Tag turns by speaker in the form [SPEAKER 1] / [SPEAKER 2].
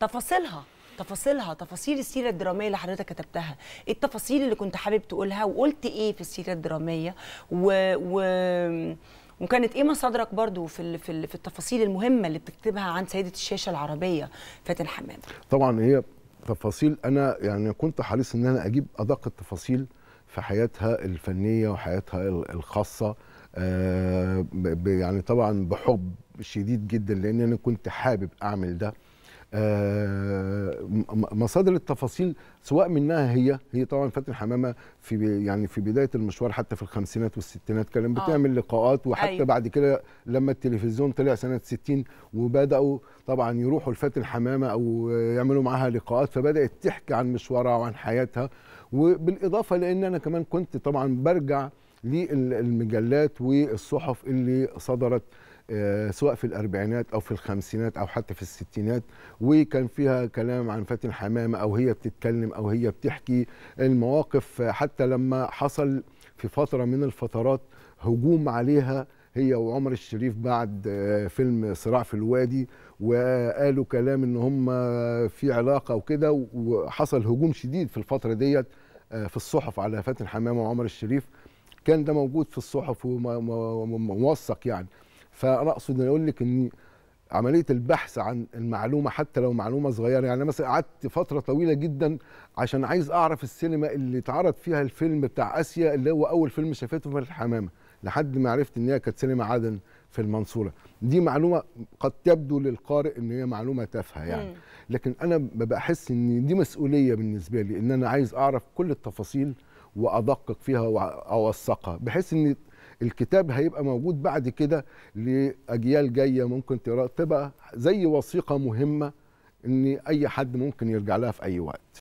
[SPEAKER 1] تفاصيلها تفاصيلها تفاصيل السيره الدراميه اللي حضرتك كتبتها ايه التفاصيل اللي كنت حابب تقولها وقلت ايه في السيره الدراميه و, و... وكانت ايه مصادرك برضو في في التفاصيل المهمه اللي بتكتبها عن سيده الشاشه العربيه فاتن حمام
[SPEAKER 2] طبعا هي تفاصيل انا يعني كنت حريص ان انا اجيب ادق التفاصيل في حياتها الفنيه وحياتها الخاصه آه، يعني طبعا بحب شديد جدا لان انا كنت حابب اعمل ده آه، مصادر التفاصيل سواء منها هي هي طبعا فاتن حمامه في يعني في بدايه المشوار حتى في الخمسينات والستينات كانت آه. بتعمل لقاءات وحتى أيوة. بعد كده لما التلفزيون طلع سنه 60 وبداوا طبعا يروحوا لفاتن حمامه او يعملوا معاها لقاءات فبدات تحكي عن مشوارها وعن حياتها وبالاضافه لان انا كمان كنت طبعا برجع للمجلات والصحف اللي صدرت آه، سواء في الاربعينات او في الخمسينات او حتى في الستينات وكان فيها كلام عن فاتن حمامه او هي بتتكلم او هي بتحكي المواقف حتى لما حصل في فتره من الفترات هجوم عليها هي وعمر الشريف بعد آه، فيلم صراع في الوادي وقالوا كلام ان هم في علاقه وكده وحصل هجوم شديد في الفتره ديت آه، في الصحف على فاتن حمامه وعمر الشريف كان ده موجود في الصحف وموثق يعني فانا اقصد ان اقول لك ان عمليه البحث عن المعلومه حتى لو معلومه صغيره يعني مثلا قعدت فتره طويله جدا عشان عايز اعرف السينما اللي اتعرض فيها الفيلم بتاع اسيا اللي هو اول فيلم شافته في الحمامه لحد ما عرفت ان هي كانت سينما عدن في المنصوره دي معلومه قد تبدو للقارئ ان هي معلومه تافهه يعني لكن انا بحس ان دي مسؤوليه بالنسبه لي ان انا عايز اعرف كل التفاصيل وادقق فيها واوثقها بحيث ان الكتاب هيبقى موجود بعد كده لاجيال جايه ممكن تقرا تبقى زي وثيقه مهمه ان اي حد ممكن يرجع لها في اي وقت